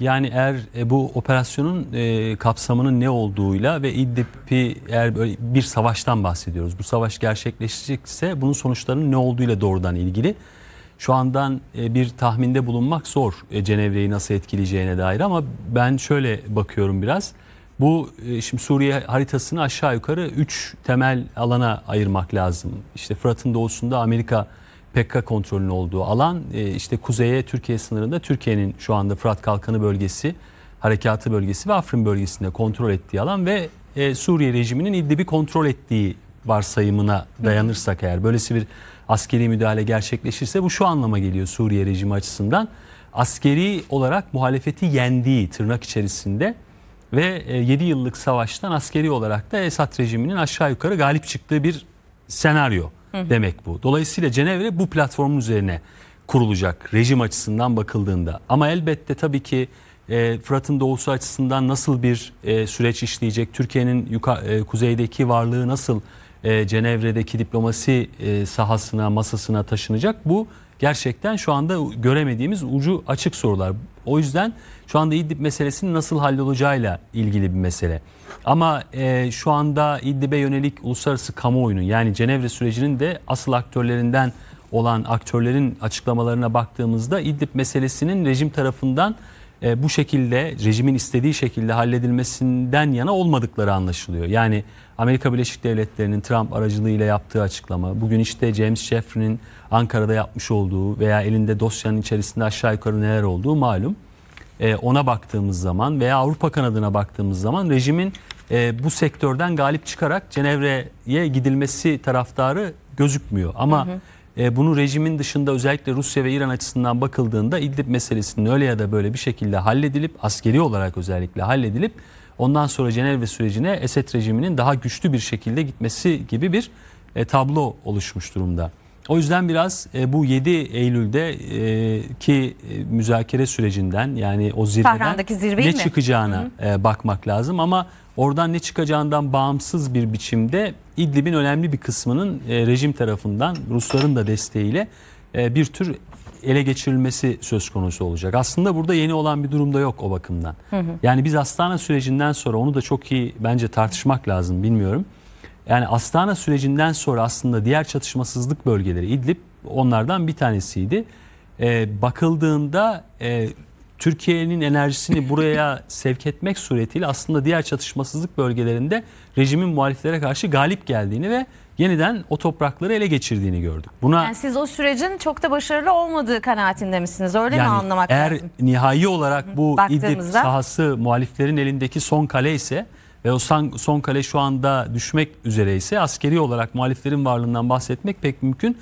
Yani eğer e, bu operasyonun e, kapsamının ne olduğuyla ve İdlib'i eğer böyle bir savaştan bahsediyoruz. Bu savaş gerçekleşecekse bunun sonuçlarının ne olduğuyla doğrudan ilgili. Şu andan e, bir tahminde bulunmak zor Cenevre'yi nasıl etkileyeceğine dair ama ben şöyle bakıyorum biraz. Bu şimdi Suriye haritasını aşağı yukarı 3 temel alana ayırmak lazım. İşte Fırat'ın doğusunda Amerika PKK kontrolünün olduğu alan e, işte kuzeye Türkiye sınırında Türkiye'nin şu anda Fırat Kalkanı bölgesi, harekatı bölgesi ve Afrin bölgesinde kontrol ettiği alan ve e, Suriye rejiminin İdlib'i kontrol ettiği varsayımına dayanırsak eğer böylesi bir askeri müdahale gerçekleşirse bu şu anlama geliyor Suriye rejimi açısından. Askeri olarak muhalefeti yendiği tırnak içerisinde ve 7 e, yıllık savaştan askeri olarak da Esad rejiminin aşağı yukarı galip çıktığı bir senaryo. Hı-hı. demek bu. Dolayısıyla Cenevre bu platformun üzerine kurulacak rejim açısından bakıldığında. Ama elbette tabii ki e, Fırat'ın doğusu açısından nasıl bir e, süreç işleyecek, Türkiye'nin yuka, e, kuzeydeki varlığı nasıl e, Cenevre'deki diplomasi e, sahasına, masasına taşınacak bu gerçekten şu anda göremediğimiz ucu açık sorular. O yüzden şu anda İdlib meselesinin nasıl hallolacağıyla ilgili bir mesele. Ama e, şu anda İdlib'e yönelik uluslararası kamuoyunun yani Cenevre sürecinin de asıl aktörlerinden olan aktörlerin açıklamalarına baktığımızda İdlib meselesinin rejim tarafından e, bu şekilde rejimin istediği şekilde halledilmesinden yana olmadıkları anlaşılıyor. Yani Amerika Birleşik Devletleri'nin Trump aracılığıyla yaptığı açıklama, bugün işte James Jeffrey'nin Ankara'da yapmış olduğu veya elinde dosyanın içerisinde aşağı yukarı neler olduğu malum. E, ona baktığımız zaman veya Avrupa kanadına baktığımız zaman rejimin e, bu sektörden galip çıkarak Cenevre'ye gidilmesi taraftarı gözükmüyor. Ama hı hı e, bunu rejimin dışında özellikle Rusya ve İran açısından bakıldığında İdlib meselesinin öyle ya da böyle bir şekilde halledilip askeri olarak özellikle halledilip ondan sonra Cenevre sürecine Esed rejiminin daha güçlü bir şekilde gitmesi gibi bir e, tablo oluşmuş durumda. O yüzden biraz e, bu 7 Eylül'de ki müzakere sürecinden yani o zirveden ne çıkacağına Hı. bakmak lazım ama oradan ne çıkacağından bağımsız bir biçimde İdlib'in önemli bir kısmının e, rejim tarafından Rusların da desteğiyle e, bir tür ele geçirilmesi söz konusu olacak. Aslında burada yeni olan bir durumda yok o bakımdan. Hı hı. Yani biz Astana sürecinden sonra onu da çok iyi bence tartışmak lazım bilmiyorum. Yani Astana sürecinden sonra aslında diğer çatışmasızlık bölgeleri İdlib onlardan bir tanesiydi. Ee, bakıldığında e, Türkiye'nin enerjisini buraya sevk etmek suretiyle aslında diğer çatışmasızlık bölgelerinde rejimin muhaliflere karşı galip geldiğini ve yeniden o toprakları ele geçirdiğini gördük. Buna yani siz o sürecin çok da başarılı olmadığı kanaatinde misiniz? Öyle yani mi anlamak eğer lazım? Eğer nihai olarak bu İdlib sahası muhaliflerin elindeki son kale ise ve o son, son kale şu anda düşmek üzere ise askeri olarak muhaliflerin varlığından bahsetmek pek mümkün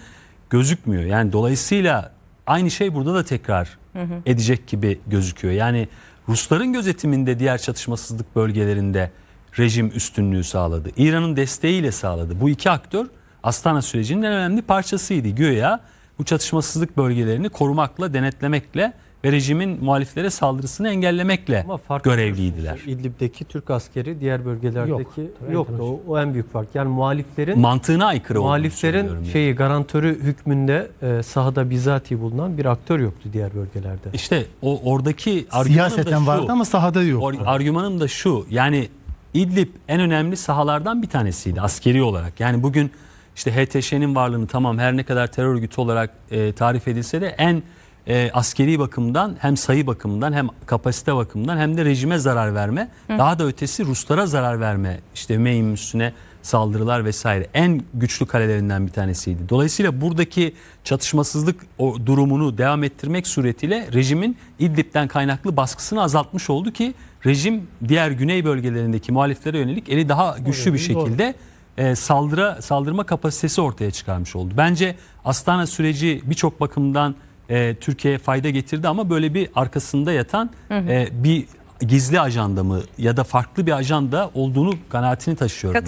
gözükmüyor. Yani dolayısıyla aynı şey burada da tekrar hı hı. edecek gibi gözüküyor. Yani Rusların gözetiminde diğer çatışmasızlık bölgelerinde rejim üstünlüğü sağladı. İran'ın desteğiyle sağladı. Bu iki aktör Astana sürecinin en önemli parçasıydı. Güya bu çatışmasızlık bölgelerini korumakla, denetlemekle ve rejimin muhaliflere saldırısını engellemekle görevliydiler. İdlib'deki Türk askeri diğer bölgelerdeki yok, yoktu. O, o en büyük fark. Yani muhaliflerin mantığına aykırı muhaliflerin şeyi yani. garantörü hükmünde e, sahada bizatihi bulunan bir aktör yoktu diğer bölgelerde. İşte o oradaki siyaseten şu, vardı ama sahada yok. Or, argümanım da şu. Yani İdlib en önemli sahalardan bir tanesiydi askeri olarak. Yani bugün işte HTŞ'nin varlığını tamam her ne kadar terör örgütü olarak e, tarif edilse de en e, askeri bakımdan hem sayı bakımından hem kapasite bakımından hem de rejime zarar verme. Hı. Daha da ötesi Ruslara zarar verme. işte Meim üstüne saldırılar vesaire en güçlü kalelerinden bir tanesiydi. Dolayısıyla buradaki çatışmasızlık o durumunu devam ettirmek suretiyle rejimin İdlib'den kaynaklı baskısını azaltmış oldu ki rejim diğer güney bölgelerindeki muhaliflere yönelik eli daha güçlü bir şekilde e, saldıra saldırma kapasitesi ortaya çıkarmış oldu. Bence Astana süreci birçok bakımdan e, Türkiye'ye fayda getirdi ama böyle bir arkasında yatan hı hı. E, bir gizli ajanda mı ya da farklı bir ajanda olduğunu kanaatini taşıyorum. Katıl